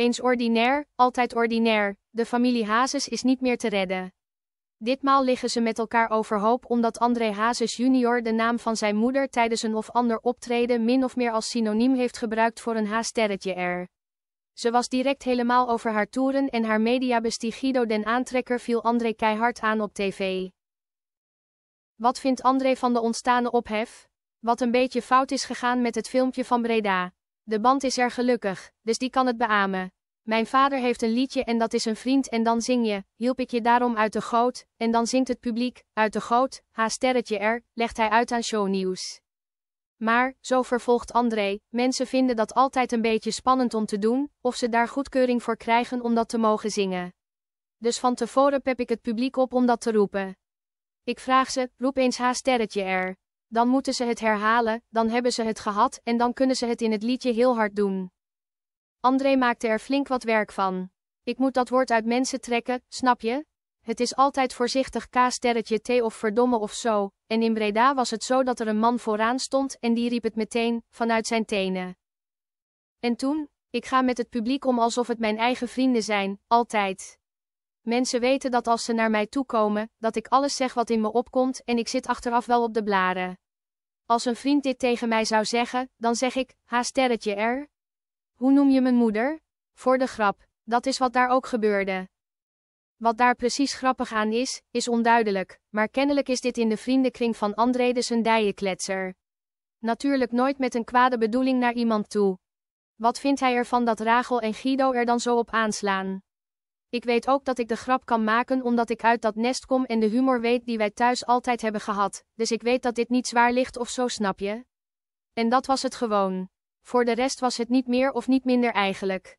Eens ordinair, altijd ordinair, de familie Hazes is niet meer te redden. Ditmaal liggen ze met elkaar overhoop omdat André Hazes junior de naam van zijn moeder tijdens een of ander optreden min of meer als synoniem heeft gebruikt voor een h er. Ze was direct helemaal over haar toeren en haar mediabestie Guido den Aantrekker viel André keihard aan op tv. Wat vindt André van de ontstane ophef? Wat een beetje fout is gegaan met het filmpje van Breda. De band is er gelukkig, dus die kan het beamen. Mijn vader heeft een liedje en dat is een vriend en dan zing je, hielp ik je daarom uit de goot, en dan zingt het publiek, uit de goot, ha sterretje er, legt hij uit aan shownieuws. Maar, zo vervolgt André, mensen vinden dat altijd een beetje spannend om te doen, of ze daar goedkeuring voor krijgen om dat te mogen zingen. Dus van tevoren pep ik het publiek op om dat te roepen. Ik vraag ze, roep eens ha sterretje er dan moeten ze het herhalen, dan hebben ze het gehad en dan kunnen ze het in het liedje heel hard doen. André maakte er flink wat werk van. Ik moet dat woord uit mensen trekken, snap je? Het is altijd voorzichtig K-sterretje T of verdomme of zo, en in Breda was het zo dat er een man vooraan stond en die riep het meteen, vanuit zijn tenen. En toen, ik ga met het publiek om alsof het mijn eigen vrienden zijn, altijd. Mensen weten dat als ze naar mij toekomen, dat ik alles zeg wat in me opkomt en ik zit achteraf wel op de blaren. Als een vriend dit tegen mij zou zeggen, dan zeg ik, ha sterretje er. Hoe noem je mijn moeder? Voor de grap, dat is wat daar ook gebeurde. Wat daar precies grappig aan is, is onduidelijk, maar kennelijk is dit in de vriendenkring van André een dijekletser. Natuurlijk nooit met een kwade bedoeling naar iemand toe. Wat vindt hij ervan dat Rachel en Guido er dan zo op aanslaan? Ik weet ook dat ik de grap kan maken omdat ik uit dat nest kom en de humor weet die wij thuis altijd hebben gehad, dus ik weet dat dit niet zwaar ligt of zo snap je? En dat was het gewoon. Voor de rest was het niet meer of niet minder eigenlijk.